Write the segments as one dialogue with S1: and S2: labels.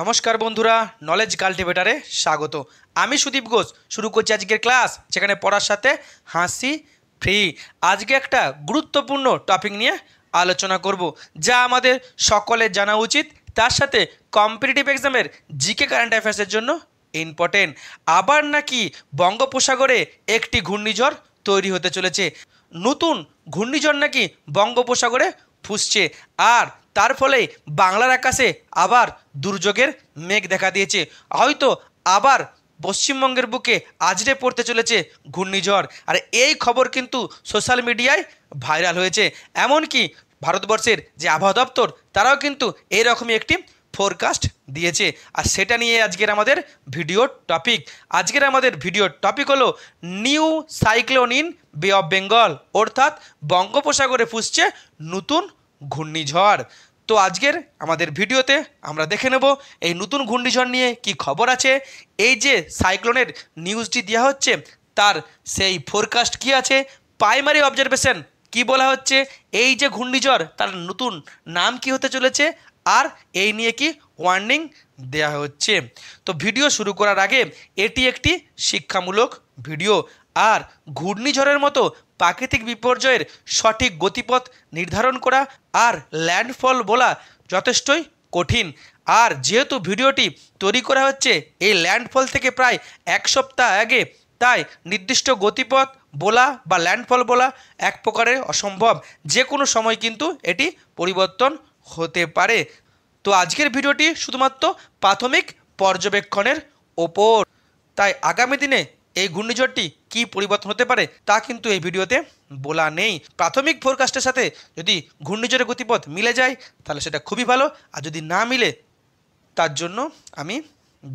S1: নমস্কার বন্ধুরা নলেজ কাল্টিভেটারে স্বাগত আমি সুদীপ ঘোষ শুরু করছি আজকের ক্লাস যেখানে পড়ার সাথে হাসি ফ্রি আজকে একটা গুরুত্বপূর্ণ টপিক নিয়ে আলোচনা করব যা আমাদের সকলে জানা উচিত তার সাথে কম্পিটিটিভ এক্সামের জিকে কারেন্ট অ্যাফেয়ার্সের জন্য ইম্পর্টেন্ট আবার নাকি বঙ্গোপসাগরে একটি ঘূর্ণিঝড় তৈরি হতে চলেছে নতুন ঘূর্ণিঝড় নাকি বঙ্গোপসাগরে ফুসছে আর তার ফলে বাংলার আকাশে আবার দুর্যোগের মেঘ দেখা দিয়েছে হয়তো আবার পশ্চিমবঙ্গের বুকে আজরে পড়তে চলেছে ঘূর্ণিঝড় আর এই খবর কিন্তু সোশ্যাল মিডিয়ায় ভাইরাল হয়েছে এমনকি ভারতবর্ষের যে আবহাওয়া দপ্তর তারাও কিন্তু এরকমই একটি ফোরকাস্ট দিয়েছে আর সেটা নিয়ে আজকের আমাদের ভিডিও টপিক আজকের আমাদের ভিডিও টপিক হলো new cyclone in Bay of Bengal অর্থাৎ বঙ্গোপসাগরে ফুসছে নতুন ঘূর্ণিঝড় তো আজকের আমাদের ভিডিওতে আমরা দেখে নেব এই নতুন ঘূর্ণিঝড় নিয়ে কি খবর আছে এই যে সাইক্লোনের নিউজটি দেওয়া হচ্ছে তার সেই ফোরকাস্ট কি আছে প্রাইমারি অবজারভেশন কি বলা হচ্ছে এই যে ঘূর্ণিঝড় তার নতুন নাম কি হতে চলেছে আর এই নিয়ে কি ওয়ার্নিং দেয়া হচ্ছে তো ভিডিও শুরু করার আগে এটি একটি শিক্ষামূলক ভিডিও আর ঘূর্ণিঝড়ের মতো প্রাকৃতিক বিপর্যয়ের সঠিক গতিপথ নির্ধারণ করা আর ল্যান্ডফল বলা যথেষ্টই কঠিন আর যেহেতু ভিডিওটি তৈরি করা হচ্ছে এই ল্যান্ডফল থেকে প্রায় এক সপ্তাহ আগে তাই নির্দিষ্ট গতিপথ বলা বা ল্যান্ডফল বলা এক প্রকারের অসম্ভব যে কোনো সময় কিন্তু এটি পরিবর্তন হতে পারে তো আজকের ভিডিওটি শুধুমাত্র প্রাথমিক পর্যবেক্ষণের ওপর তাই আগামী দিনে এই ঘূর্ণিঝড়টি কি পরিবর্তন হতে পারে তা কিন্তু এই ভিডিওতে বলা নেই প্রাথমিক ফোরকাস্টের সাথে যদি ঘূর্ণিঝড়ের গতিপথ মিলে যায় তাহলে সেটা খুবই ভালো আর যদি না মিলে তার জন্য আমি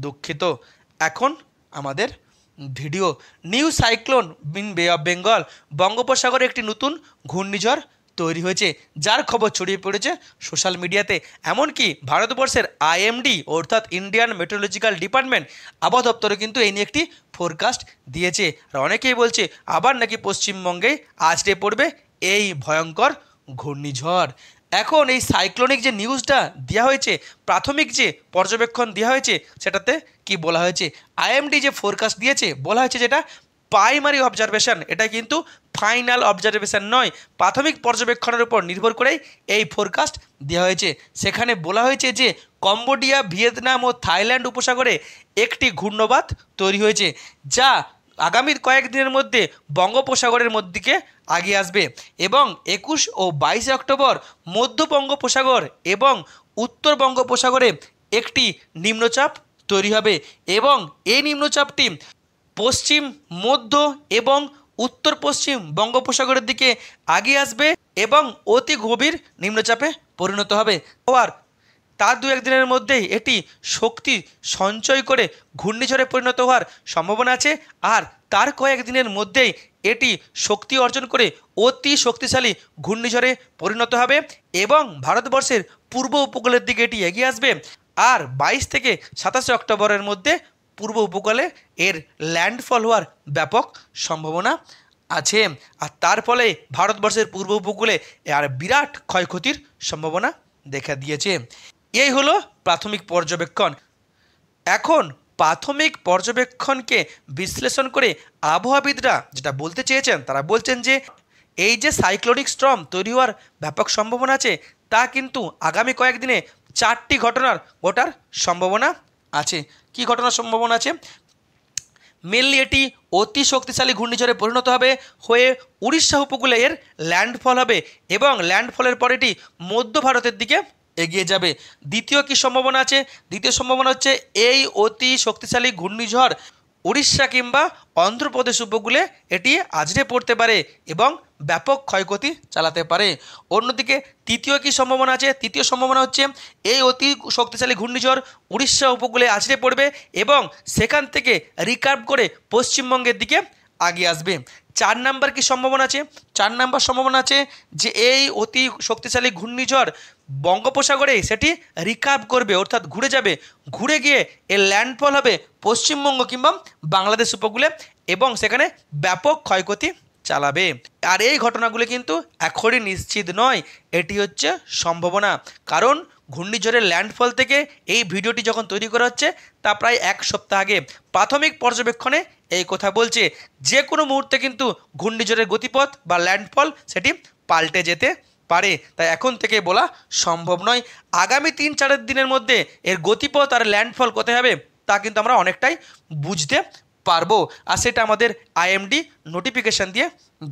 S1: দুঃখিত এখন আমাদের ভিডিও নিউ সাইক্লোন বিন বে অফ বেঙ্গল বঙ্গোপসাগরে একটি নতুন ঘূর্ণিঝড় তৈরি হয়েছে যার খবর ছড়িয়ে পড়েছে সোশ্যাল মিডিয়াতে এমনকি ভারতবর্ষের আইএমডি অর্থাৎ ইন্ডিয়ান মেট্রোলজিক্যাল ডিপার্টমেন্ট আবহাওয়া দপ্তরে কিন্তু এই নিয়ে একটি ফোরকাস্ট দিয়েছে আর অনেকেই বলছে আবার নাকি পশ্চিমবঙ্গে আছড়ে পড়বে এই ভয়ঙ্কর ঘূর্ণিঝড় এখন এই সাইক্লোনিক যে নিউজটা দেওয়া হয়েছে প্রাথমিক যে পর্যবেক্ষণ দেওয়া হয়েছে সেটাতে কি বলা হয়েছে আইএমডি যে ফোরকাস্ট দিয়েছে বলা হয়েছে যেটা প্রাইমারি অবজারভেশন এটা কিন্তু ফাইনাল অবজারভেশন নয় প্রাথমিক পর্যবেক্ষণের উপর নির্ভর করেই এই ফোরকাস্ট দেওয়া হয়েছে সেখানে বলা হয়েছে যে কম্বোডিয়া ভিয়েতনাম ও থাইল্যান্ড উপসাগরে একটি ঘূর্ণবাত তৈরি হয়েছে যা আগামীর কয়েকদিনের মধ্যে বঙ্গোপসাগরের মধ্যে আগিয়ে আসবে এবং একুশ ও বাইশে অক্টোবর মধ্য বঙ্গোপসাগর এবং উত্তর বঙ্গোপসাগরে একটি নিম্নচাপ তৈরি হবে এবং এই নিম্নচাপটি পশ্চিম মধ্য এবং উত্তর পশ্চিম বঙ্গোপসাগরের দিকে আগিয়ে আসবে এবং অতি গভীর নিম্নচাপে পরিণত হবে আবার তার দু একদিনের মধ্যেই এটি শক্তি সঞ্চয় করে ঘূর্ণিঝড়ে পরিণত হওয়ার সম্ভাবনা আছে আর তার কয়েকদিনের মধ্যেই এটি শক্তি অর্জন করে অতি শক্তিশালী ঘূর্ণিঝড়ে পরিণত হবে এবং ভারতবর্ষের পূর্ব উপকূলের দিকে এটি এগিয়ে আসবে আর বাইশ থেকে সাতাশে অক্টোবরের মধ্যে পূর্ব উপকূলে এর ল্যান্ডফল হওয়ার ব্যাপক সম্ভাবনা আছে আর তার ফলে ভারতবর্ষের পূর্ব উপকূলে আর বিরাট ক্ষয়ক্ষতির সম্ভাবনা দেখা দিয়েছে এই হলো প্রাথমিক পর্যবেক্ষণ এখন প্রাথমিক পর্যবেক্ষণকে বিশ্লেষণ করে আবহাওয়াবিদরা যেটা বলতে চেয়েছেন তারা বলছেন যে এই যে সাইক্লোনিক স্ট্রম তৈরি হওয়ার ব্যাপক সম্ভাবনা আছে তা কিন্তু আগামী কয়েকদিনে চারটি ঘটনার ঘটার সম্ভাবনা আছে কি ঘটনার সম্ভাবনা আছে মেনলি এটি অতি শক্তিশালী ঘূর্ণিঝড়ে পরিণত হবে হয়ে উড়িষ্যা উপকূলে এর ল্যান্ডফল হবে এবং ল্যান্ডফলের পর এটি মধ্য ভারতের দিকে এগিয়ে যাবে দ্বিতীয় কি সম্ভাবনা আছে দ্বিতীয় সম্ভাবনা হচ্ছে এই অতি শক্তিশালী ঘূর্ণিঝড় উড়িষ্যা কিংবা অন্ধ্রপ্রদেশ উপকূলে এটি আজড়ে পড়তে পারে এবং ব্যাপক ক্ষয়ক্ষতি চালাতে পারে অন্যদিকে তৃতীয় কি সম্ভাবনা আছে তৃতীয় সম্ভাবনা হচ্ছে এই অতি শক্তিশালী ঘূর্ণিঝড় উড়িষ্যা উপকূলে আছড়ে পড়বে এবং সেখান থেকে রিকার্ভ করে পশ্চিমবঙ্গের দিকে আগিয়ে আসবে চার নাম্বার কি সম্ভাবনা আছে চার নাম্বার সম্ভাবনা আছে যে এই অতি শক্তিশালী ঘূর্ণিঝড় বঙ্গোপসাগরে সেটি রিকাব করবে অর্থাৎ ঘুরে যাবে ঘুরে গিয়ে এর ল্যান্ডফল হবে পশ্চিমবঙ্গ কিংবা বাংলাদেশ উপকূলে এবং সেখানে ব্যাপক ক্ষয়ক্ষতি চালাবে আর এই ঘটনাগুলি কিন্তু এখনই নিশ্চিত নয় এটি হচ্ছে সম্ভাবনা কারণ ঘূর্ণিঝড়ের ল্যান্ডফল থেকে এই ভিডিওটি যখন তৈরি করা হচ্ছে তা প্রায় এক সপ্তাহ আগে প্রাথমিক পর্যবেক্ষণে এই কথা বলছে যে কোনো মুহূর্তে কিন্তু ঘূর্ণিঝড়ের গতিপথ বা ল্যান্ডফল সেটি পাল্টে যেতে পারে তাই এখন থেকে বলা সম্ভব নয় আগামী তিন চারের দিনের মধ্যে এর গতিপথ আর ল্যান্ডফল কোথায় হবে তা কিন্তু আমরা অনেকটাই বুঝতে পারবো আর সেটা আমাদের আইএমডি নোটিফিকেশান দিয়ে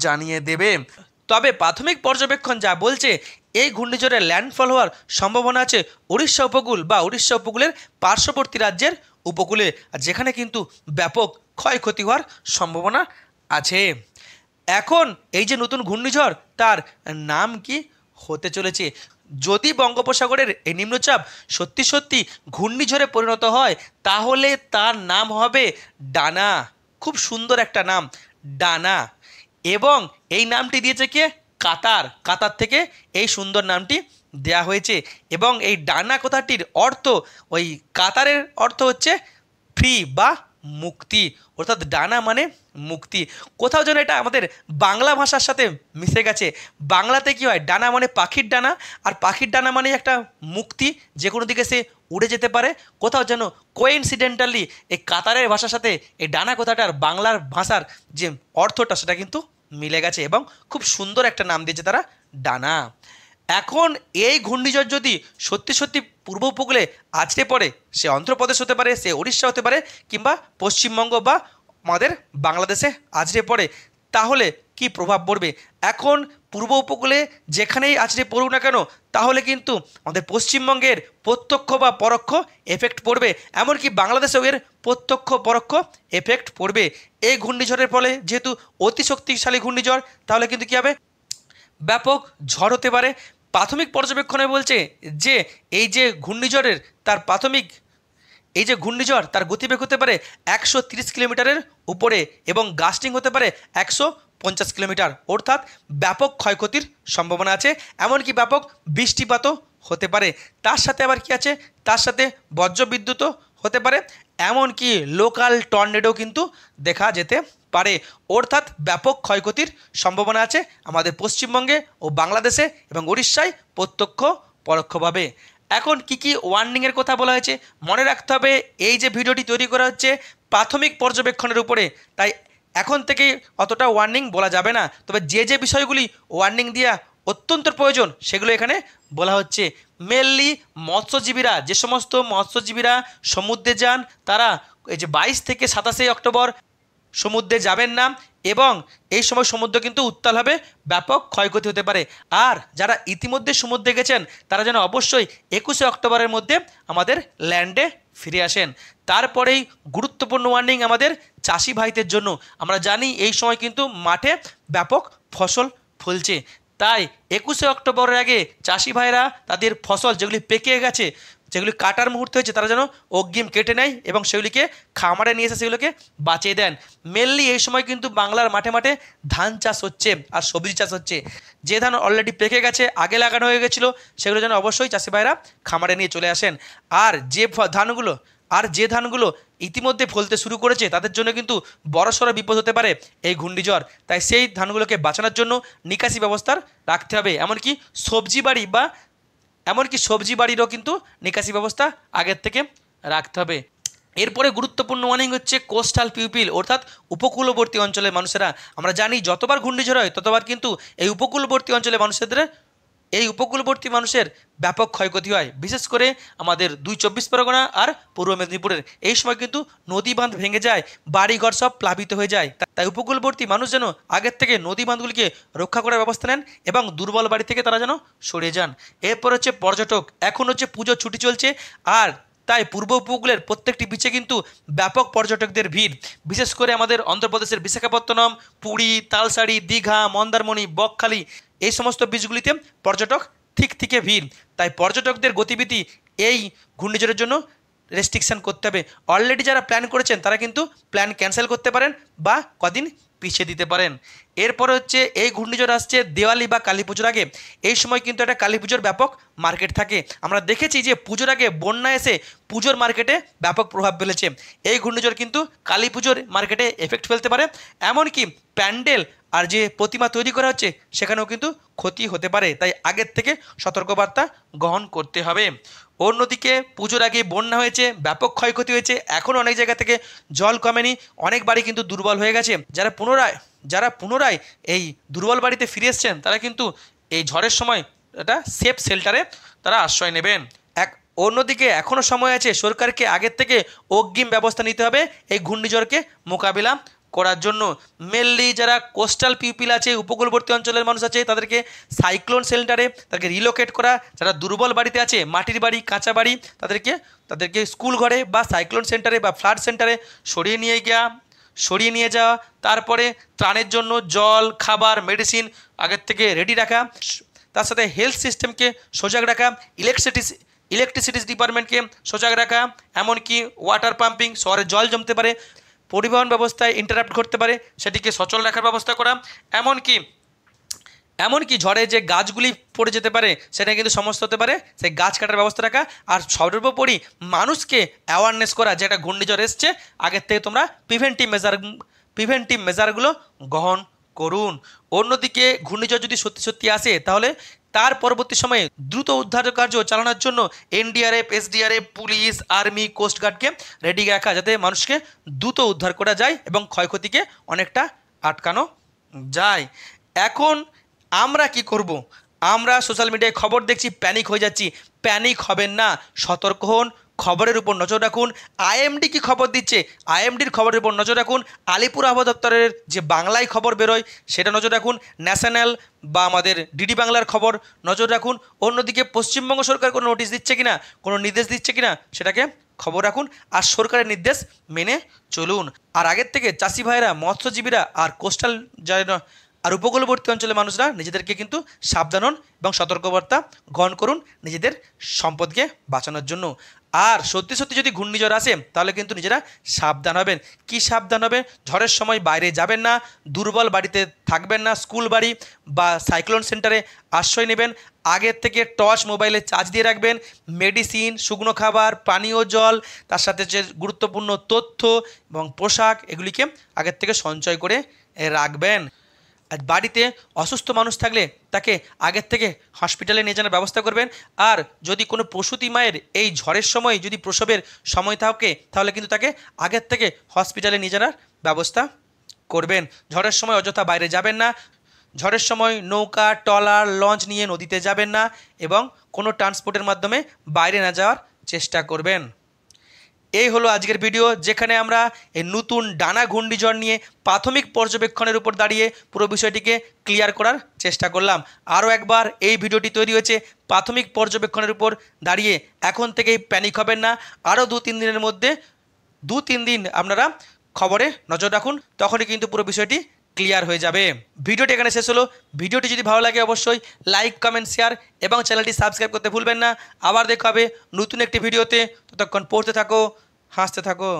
S1: জানিয়ে দেবে তবে প্রাথমিক পর্যবেক্ষণ যা বলছে এই ঘূর্ণিঝড়ে ল্যান্ডফল হওয়ার সম্ভাবনা আছে উড়িষ্যা উপকূল বা উড়িষ্যা উপকূলের পার্শ্ববর্তী রাজ্যের উপকূলে যেখানে কিন্তু ব্যাপক ক্ষয়ক্ষতি হওয়ার সম্ভাবনা আছে এখন এই যে নতুন ঘূর্ণিঝড় তার নাম কি হতে চলেছে যদি বঙ্গোপসাগরের এই নিম্নচাপ সত্যি সত্যি ঘূর্ণিঝড়ে পরিণত হয় তাহলে তার নাম হবে ডানা খুব সুন্দর একটা নাম ডানা এবং এই নামটি দিয়েছে কে কাতার কাতার থেকে এই সুন্দর নামটি দেয়া হয়েছে এবং এই ডানা কথাটির অর্থ ওই কাতারের অর্থ হচ্ছে ফ্রি বা মুক্তি অর্থাৎ ডানা মানে মুক্তি কোথাও যেন এটা আমাদের বাংলা ভাষার সাথে মিশে গেছে বাংলাতে কি হয় ডানা মানে পাখির ডানা আর পাখির ডানা মানে একটা মুক্তি যে কোনো দিকে সে উড়ে যেতে পারে কোথাও যেন কোইনসিডেন্টালি এই কাতারের ভাষার সাথে এই ডানা কথাটার বাংলার ভাষার যে অর্থটা সেটা কিন্তু মিলে গেছে এবং খুব সুন্দর একটা নাম দিয়েছে তারা ডানা এখন এই ঘূর্ণিঝড় যদি সত্যি সত্যি পূর্ব উপকূলে আছড়ে পড়ে সে অন্ধ্রপ্রদেশ হতে পারে সে উড়িষ্যা হতে পারে কিংবা পশ্চিমবঙ্গ বা আমাদের বাংলাদেশে আছড়ে পড়ে তাহলে কি প্রভাব পড়বে এখন পূর্ব উপকূলে যেখানেই আছড়ে পড়ুক না কেন তাহলে কিন্তু আমাদের পশ্চিমবঙ্গের প্রত্যক্ষ বা পরোক্ষ এফেক্ট পড়বে এমনকি বাংলাদেশেও এর প্রত্যক্ষ পরোক্ষ এফেক্ট পড়বে এই ঘূর্ণিঝড়ের ফলে যেহেতু অতি শক্তিশালী ঘূর্ণিঝড় তাহলে কিন্তু কী হবে ব্যাপক ঝড় হতে পারে প্রাথমিক পর্যবেক্ষণে বলছে যে এই যে ঘূর্ণিঝড়ের তার প্রাথমিক এই যে ঘূর্ণিঝড় তার গতিবেগ হতে পারে একশো কিলোমিটারের উপরে এবং গাস্টিং হতে পারে একশো পঞ্চাশ কিলোমিটার অর্থাৎ ব্যাপক ক্ষয়ক্ষতির সম্ভাবনা আছে এমনকি ব্যাপক বৃষ্টিপাতও হতে পারে তার সাথে আবার কি আছে তার সাথে বজ্রবিদ্যুৎও হতে পারে এমনকি লোকাল টর্নেডো কিন্তু দেখা যেতে পারে অর্থাৎ ব্যাপক ক্ষয়ক্ষতির সম্ভাবনা আছে আমাদের পশ্চিমবঙ্গে ও বাংলাদেশে এবং উড়িষ্যায় প্রত্যক্ষ পরোক্ষভাবে এখন কি কি ওয়ার্নিংয়ের কথা বলা হয়েছে মনে রাখতে হবে এই যে ভিডিওটি তৈরি করা হচ্ছে প্রাথমিক পর্যবেক্ষণের উপরে তাই এখন থেকে অতটা ওয়ার্নিং বলা যাবে না তবে যে যে বিষয়গুলি ওয়ার্নিং দেওয়া অত্যন্ত প্রয়োজন সেগুলো এখানে বলা হচ্ছে মেনলি মৎস্যজীবীরা যে সমস্ত মৎস্যজীবীরা সমুদ্রে যান তারা এই যে বাইশ থেকে সাতাশে অক্টোবর সমুদ্রে যাবেন না এবং এই সময় সমুদ্র কিন্তু উত্তাল হবে ব্যাপক ক্ষয়ক্ষতি হতে পারে আর যারা ইতিমধ্যে সমুদ্রে গেছেন তারা যেন অবশ্যই একুশে অক্টোবরের মধ্যে আমাদের ল্যান্ডে ফিরে আসেন তারপরেই গুরুত্বপূর্ণ ওয়ার্নিং আমাদের চাষি ভাইদের জন্য আমরা জানি এই সময় কিন্তু মাঠে ব্যাপক ফসল ফলছে তাই একুশে অক্টোবরের আগে চাষি ভাইরা তাদের ফসল যেগুলি পেকে গেছে যেগুলি কাটার মুহূর্তে হয়েছে তারা যেন অগ্রিম কেটে নেয় এবং সেগুলিকে খামারে নিয়ে এসে সেগুলোকে বাঁচিয়ে দেন মেনলি এই সময় কিন্তু বাংলার মাঠে মাঠে ধান চাষ হচ্ছে আর সবজি চাষ হচ্ছে যে ধান অলরেডি পেকে গেছে আগে লাগানো হয়ে গেছিলো সেগুলো যেন অবশ্যই চাষি ভাইরা খামারে নিয়ে চলে আসেন আর যে ধানগুলো আর যে ধানগুলো ইতিমধ্যে ফলতে শুরু করেছে তাদের জন্য কিন্তু বড়সড় বিপদ হতে পারে এই ঘূর্ণিঝড় তাই সেই ধানগুলোকে বাঁচানোর জন্য নিকাশি ব্যবস্থার রাখতে হবে এমনকি সবজি বাড়ি বা এমনকি সবজি বাড়িরও কিন্তু নিকাশি ব্যবস্থা আগের থেকে রাখতে হবে এরপরে গুরুত্বপূর্ণ ওয়ার্নিং হচ্ছে কোস্টাল পিউপিল অর্থাৎ উপকূলবর্তী অঞ্চলের মানুষেরা আমরা জানি যতবার ঘূর্ণিঝড় হয় ততবার কিন্তু এই উপকূলবর্তী অঞ্চলের মানুষদের এই উপকূলবর্তী মানুষের ব্যাপক ক্ষয়ক্ষতি হয় বিশেষ করে আমাদের দুই চব্বিশ পরগনা আর পূর্ব মেদিনীপুরের এই সময় কিন্তু নদী বাঁধ ভেঙে যায় বাড়িঘর সব প্লাবিত হয়ে যায় তাই উপকূলবর্তী মানুষ যেন আগের থেকে নদী বাঁধগুলিকে রক্ষা করার ব্যবস্থা নেন এবং দুর্বল বাড়ি থেকে তারা যেন সরে যান এরপর হচ্ছে পর্যটক এখন হচ্ছে পুজো ছুটি চলছে আর তাই পূর্ব উপকূলের প্রত্যেকটি বিচে কিন্তু ব্যাপক পর্যটকদের ভিড় বিশেষ করে আমাদের অন্ধ্রপ্রদেশের বিশাখাপত্তনম পুরী তালসাড়ি দীঘা মন্দারমণি বকখালি এই সমস্ত বীজগুলিতে পর্যটক ঠিক থেকে ভিড় তাই পর্যটকদের গতিবিধি এই ঘূর্ণিঝড়ের জন্য রেস্ট্রিকশান করতে হবে অলরেডি যারা প্ল্যান করেছেন তারা কিন্তু প্ল্যান ক্যান্সেল করতে পারেন বা কদিন পিছিয়ে দিতে পারেন এরপর হচ্ছে এই ঘূর্ণিঝড় আসছে দেওয়ালি বা কালী পুজোর আগে এই সময় কিন্তু একটা কালী পুজোর ব্যাপক মার্কেট থাকে আমরা দেখেছি যে পুজোর আগে বন্যা এসে পুজোর মার্কেটে ব্যাপক প্রভাব ফেলেছে এই ঘূর্ণিঝড় কিন্তু কালী পুজোর মার্কেটে এফেক্ট ফেলতে পারে এমনকি প্যান্ডেল আর যে প্রতিমা তৈরি করা হচ্ছে সেখানেও কিন্তু ক্ষতি হতে পারে তাই আগের থেকে সতর্কবার্তা গ্রহণ করতে হবে অন্যদিকে পুজোর আগে বন্যা হয়েছে ব্যাপক ক্ষয়ক্ষতি হয়েছে এখন অনেক জায়গা থেকে জল কমেনি অনেক বাড়ি কিন্তু দুর্বল হয়ে গেছে যারা পুনরায় যারা পুনরায় এই দুর্বল বাড়িতে ফিরে এসছেন তারা কিন্তু এই ঝড়ের সময় এটা সেফ শেল্টারে তারা আশ্রয় নেবেন এক অন্যদিকে এখনও সময় আছে সরকারকে আগের থেকে অগ্রিম ব্যবস্থা নিতে হবে এই ঘূর্ণিঝড়কে মোকাবিলা করার জন্য মেনলি যারা কোস্টাল পিপিল আছে উপকূলবর্তী অঞ্চলের মানুষ আছে তাদেরকে সাইক্লোন সেন্টারে তাদেরকে রিলোকেট করা যারা দুর্বল বাড়িতে আছে মাটির বাড়ি কাঁচা বাড়ি তাদেরকে তাদেরকে স্কুল ঘরে বা সাইক্লোন সেন্টারে বা ফ্লাড সেন্টারে সরিয়ে নিয়ে গিয়া সরিয়ে নিয়ে যাওয়া তারপরে ত্রাণের জন্য জল খাবার মেডিসিন আগের থেকে রেডি রাখা তার সাথে হেলথ সিস্টেমকে সজাগ রাখা ইলেকট্রিসিটি ইলেকট্রিসিটি ডিপার্টমেন্টকে সজাগ রাখা এমনকি ওয়াটার পাম্পিং শহরে জল জমতে পারে পরিবহন ব্যবস্থায় ইন্টারাপ্ট করতে পারে সেটিকে সচল রাখার ব্যবস্থা করা এমনকি এমনকি ঝড়ে যে গাছগুলি পড়ে যেতে পারে সেটা কিন্তু সমস্ত হতে পারে সেই গাছ কাটার ব্যবস্থা রাখা আর সর্বোপরি মানুষকে অ্যাওয়ারনেস করা যে একটা ঘূর্ণিঝড় এসছে আগের থেকে তোমরা প্রিভেন্টিভ মেজার প্রিভেন্টিভ মেজারগুলো গ্রহণ করুন অন্যদিকে ঘূর্ণিঝড় যদি সত্যি সত্যি আসে তাহলে তার পরবর্তী সময়ে দ্রুত উদ্ধার কার্য চালানোর জন্য এনডিআরএফ এসডিআরএফ পুলিশ আর্মি কোস্টগার্ডকে রেডি রাখা যাতে মানুষকে দ্রুত উদ্ধার করা যায় এবং ক্ষয়ক্ষতিকে অনেকটা আটকানো যায় এখন আমরা কি করব। আমরা সোশ্যাল মিডিয়ায় খবর দেখছি প্যানিক হয়ে যাচ্ছি প্যানিক হবেন না সতর্ক হন খবরের উপর নজর রাখুন আইএমডি কি খবর দিচ্ছে আইএমডির খবরের উপর নজর রাখুন আলিপুর আবহাওয়া দপ্তরের যে বাংলায় খবর বেরোয় সেটা নজর রাখুন ন্যাশনাল বা আমাদের ডিডি বাংলার খবর নজর রাখুন অন্যদিকে পশ্চিমবঙ্গ সরকার কোনো নোটিশ দিচ্ছে কিনা কোনো নির্দেশ দিচ্ছে কিনা সেটাকে খবর রাখুন আর সরকারের নির্দেশ মেনে চলুন আর আগের থেকে চাষি ভাইরা মৎস্যজীবীরা আর কোস্টাল যারা আর উপকূলবর্তী অঞ্চলের মানুষরা নিজেদেরকে কিন্তু সাবধানন এবং সতর্কবার্তা গ্রহণ করুন নিজেদের সম্পদকে বাঁচানোর জন্য আর সত্যি সত্যি যদি ঘূর্ণিঝড় আসে তাহলে কিন্তু নিজেরা সাবধান হবেন কি সাবধান হবেন ঝড়ের সময় বাইরে যাবেন না দুর্বল বাড়িতে থাকবেন না স্কুল বাড়ি বা সাইক্লোন সেন্টারে আশ্রয় নেবেন আগের থেকে টর্চ মোবাইলে চার্জ দিয়ে রাখবেন মেডিসিন শুকনো খাবার পানীয় জল তার সাথে যে গুরুত্বপূর্ণ তথ্য এবং পোশাক এগুলিকে আগের থেকে সঞ্চয় করে রাখবেন আর বাড়িতে অসুস্থ মানুষ থাকলে তাকে আগের থেকে হসপিটালে নিয়ে যাওয়ার ব্যবস্থা করবেন আর যদি কোনো প্রসূতি মায়ের এই ঝড়ের সময় যদি প্রসবের সময় থাকে তাহলে কিন্তু তাকে আগের থেকে হসপিটালে নিয়ে যাওয়ার ব্যবস্থা করবেন ঝড়ের সময় অযথা বাইরে যাবেন না ঝড়ের সময় নৌকা টলার লঞ্চ নিয়ে নদীতে যাবেন না এবং কোনো ট্রান্সপোর্টের মাধ্যমে বাইরে না যাওয়ার চেষ্টা করবেন এই হলো আজকের ভিডিও যেখানে আমরা এই নতুন ডানা ঘূর্ণিঝড় নিয়ে প্রাথমিক পর্যবেক্ষণের উপর দাঁড়িয়ে পুরো বিষয়টিকে ক্লিয়ার করার চেষ্টা করলাম আরও একবার এই ভিডিওটি তৈরি হয়েছে প্রাথমিক পর্যবেক্ষণের উপর দাঁড়িয়ে এখন থেকেই প্যানিক হবেন না আরও দু তিন দিনের মধ্যে দু তিন দিন আপনারা খবরে নজর রাখুন তখনই কিন্তু পুরো বিষয়টি ক্লিয়ার হয়ে যাবে ভিডিওটি এখানে শেষ হলো ভিডিওটি যদি ভালো লাগে অবশ্যই লাইক কমেন্ট শেয়ার এবং চ্যানেলটি সাবস্ক্রাইব করতে ভুলবেন না আবার দেখাবে নতুন একটি ভিডিওতে ততক্ষণ পড়তে থাকো হাসতে থাকো